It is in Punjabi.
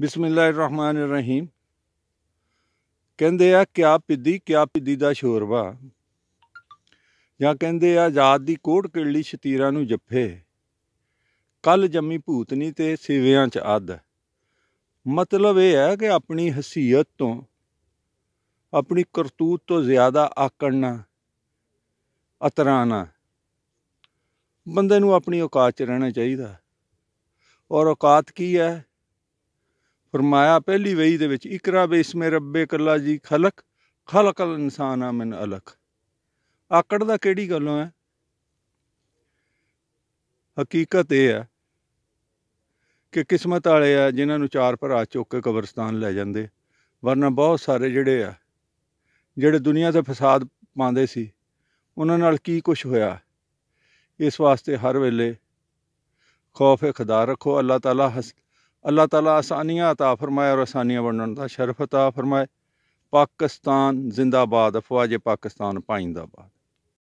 ਬਿਸਮਿਲ੍ਲਾਹਿਰ ਰਹੀਮ ਕਹਿੰਦੇ ਆ ਕਿਆ ਪਿੱਦੀ ਕਿਆ ਪਿੱਦੀ ਦਾ ਸ਼ੋਰਵਾ ਜਾਂ ਕਹਿੰਦੇ ਆ ਆਜ਼ਾਦ ਦੀ ਕੋੜ ਕਿੜਲੀ ਸ਼ਤੀਰਾ ਨੂੰ ਜੱਫੇ ਕੱਲ ਜੰਮੀ ਭੂਤਨੀ ਤੇ ਸਿਵਿਆਂ ਚ ਅੱਧ ਮਤਲਬ ਇਹ ਹੈ ਕਿ ਆਪਣੀ ਹਸੀਅਤ ਤੋਂ ਆਪਣੀ ਕਰਤੂਤ ਤੋਂ ਜ਼ਿਆਦਾ ਆਕੜਨਾ ਅਤਰਾਣਾ ਬੰਦੇ ਨੂੰ ਆਪਣੀ ਔਕਾਤ 'ਚ ਰਹਿਣਾ ਚਾਹੀਦਾ ਔਰ ਔਕਾਤ ਕੀ ਹੈ ਫਰਮਾਇਆ ਪਹਿਲੀ ਵਈ ਦੇ ਵਿੱਚ ਇਕਰਾ ਬੇਸਮੇ ਰੱਬੇ ਕੱਲਾ ਜੀ ਖਲਕ ਖਲਕਲ ਇਨਸਾਨਾ ਮਨ ਅਲਕ ਆਕੜ ਦਾ ਕਿਹੜੀ ਗੱਲੋਂ ਹੈ ਹਕੀਕਤ ਇਹ ਹੈ ਕਿ ਕਿਸਮਤ ਵਾਲੇ ਆ ਜਿਨ੍ਹਾਂ ਨੂੰ ਚਾਰ ਭਰਾ ਚੁੱਕ ਕੇ ਕਬਰਸਤਾਨ ਲੈ ਜਾਂਦੇ ਵਰਨਾ ਬਹੁਤ ਸਾਰੇ ਜਿਹੜੇ ਆ ਜਿਹੜੇ ਦੁਨੀਆ ਤੇ ਫਸਾਦ ਪਾਉਂਦੇ ਸੀ ਉਹਨਾਂ ਨਾਲ ਕੀ ਕੁਝ ਹੋਇਆ ਇਸ ਵਾਸਤੇ ਹਰ ਵੇਲੇ ਖੌਫ ਖੁਦਾ ਰੱਖੋ ਅੱਲਾਹ ਤਾਲਾ ਅੱਲਾਹ ਤਾਲਾ ਆਸਾਨੀਆਂ عطا ਫਰਮਾਏ ਔਰ ਆਸਾਨੀਆਂ ਵੰਡਣ ਦਾ ਸ਼ਰਫ عطا ਫਰਮਾਏ ਪਾਕਿਸਤਾਨ ਜ਼ਿੰਦਾਬਾਦ ਫਵਾਜੇ ਪਾਕਿਸਤਾਨ ਪਾਈਂਦਾਬਾਦ